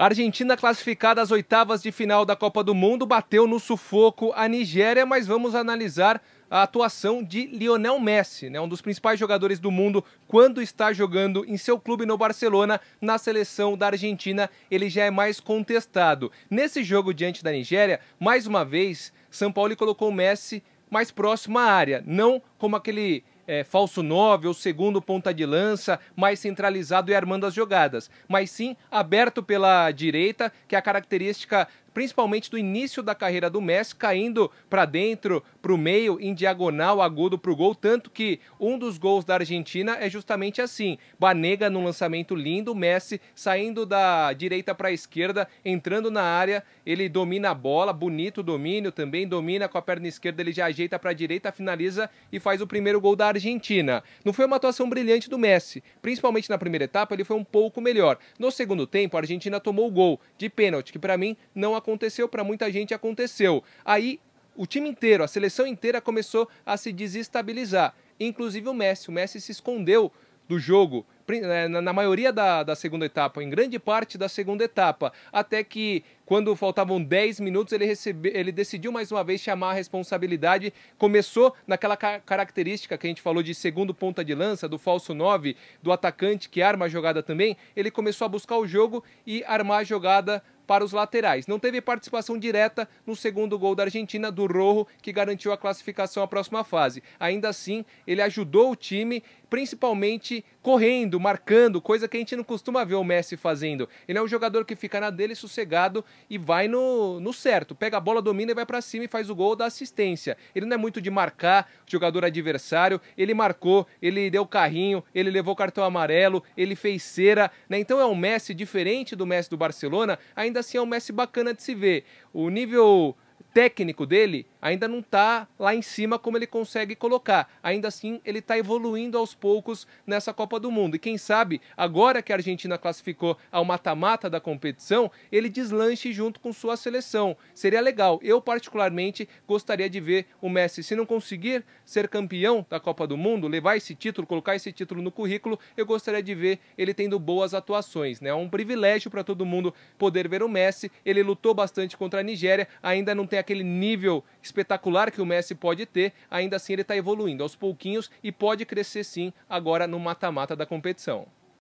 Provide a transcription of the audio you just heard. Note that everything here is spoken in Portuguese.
A Argentina, classificada às oitavas de final da Copa do Mundo, bateu no sufoco a Nigéria, mas vamos analisar a atuação de Lionel Messi, né, um dos principais jogadores do mundo quando está jogando em seu clube no Barcelona, na seleção da Argentina, ele já é mais contestado. Nesse jogo diante da Nigéria, mais uma vez, São Paulo colocou o Messi mais próximo à área, não como aquele é, falso 9 ou segundo ponta de lança, mais centralizado e armando as jogadas, mas sim aberto pela direita, que é a característica principalmente do início da carreira do Messi, caindo para dentro, para o meio, em diagonal, agudo para o gol. Tanto que um dos gols da Argentina é justamente assim: Banega num lançamento lindo, Messi saindo da direita para a esquerda, entrando na área, ele domina a bola, bonito domínio também, domina com a perna esquerda, ele já ajeita para a direita, finaliza e faz o primeiro gol da Argentina. Não foi uma atuação brilhante do Messi, principalmente na primeira etapa, ele foi um pouco melhor. No segundo tempo, a Argentina tomou o gol de pênalti, que para mim não aconteceu, para muita gente aconteceu. Aí o time inteiro, a seleção inteira começou a se desestabilizar, inclusive o Messi. O Messi se escondeu do jogo, eh, na maioria da, da, segunda etapa, em grande parte da segunda etapa, até que quando faltavam 10 minutos ele, recebe, ele decidiu mais uma vez chamar a responsabilidade, começou naquela ca característica que a gente falou de segundo ponta de lança, do falso 9, do atacante que arma a jogada também, ele começou a buscar o jogo e armar a jogada para os laterais. Não teve participação direta no segundo gol da Argentina, do Rojo, que garantiu a classificação à próxima fase. Ainda assim, ele ajudou o time, principalmente correndo, marcando, coisa que a gente não costuma ver o Messi fazendo. Ele é um jogador que fica na dele sossegado e vai no, no certo. Pega a bola, domina e vai para cima e faz o gol da assistência. Ele não é muito de marcar jogador adversário, ele marcou, ele deu carrinho, ele levou cartão amarelo, ele fez cera, né? Então é um Messi diferente do Messi do Barcelona, ainda assim é um Messi bacana de se ver. O nível técnico dele ainda não está lá em cima como ele consegue colocar. Ainda assim, ele está evoluindo aos poucos nessa Copa do Mundo. E quem sabe, agora que a Argentina classificou ao mata-mata da competição, ele deslanche junto com sua seleção. Seria legal. Eu, particularmente, gostaria de ver o Messi. Se não conseguir ser campeão da Copa do Mundo, levar esse título, colocar esse título no currículo, eu gostaria de ver ele tendo boas atuações. Né? É um privilégio para todo mundo poder ver o Messi. Ele lutou bastante contra a Nigéria, ainda não tem aquele nível espetacular que o Messi pode ter, ainda assim ele está evoluindo aos pouquinhos e pode crescer sim agora no mata-mata da competição.